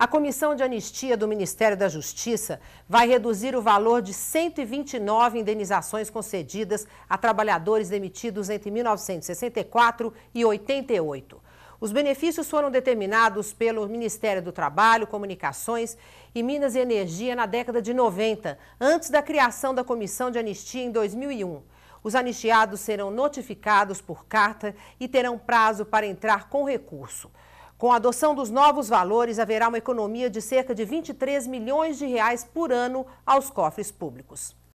A Comissão de Anistia do Ministério da Justiça vai reduzir o valor de 129 indenizações concedidas a trabalhadores demitidos entre 1964 e 88. Os benefícios foram determinados pelo Ministério do Trabalho, Comunicações e Minas e Energia na década de 90, antes da criação da Comissão de Anistia em 2001. Os anistiados serão notificados por carta e terão prazo para entrar com recurso. Com a adoção dos novos valores, haverá uma economia de cerca de 23 milhões de reais por ano aos cofres públicos.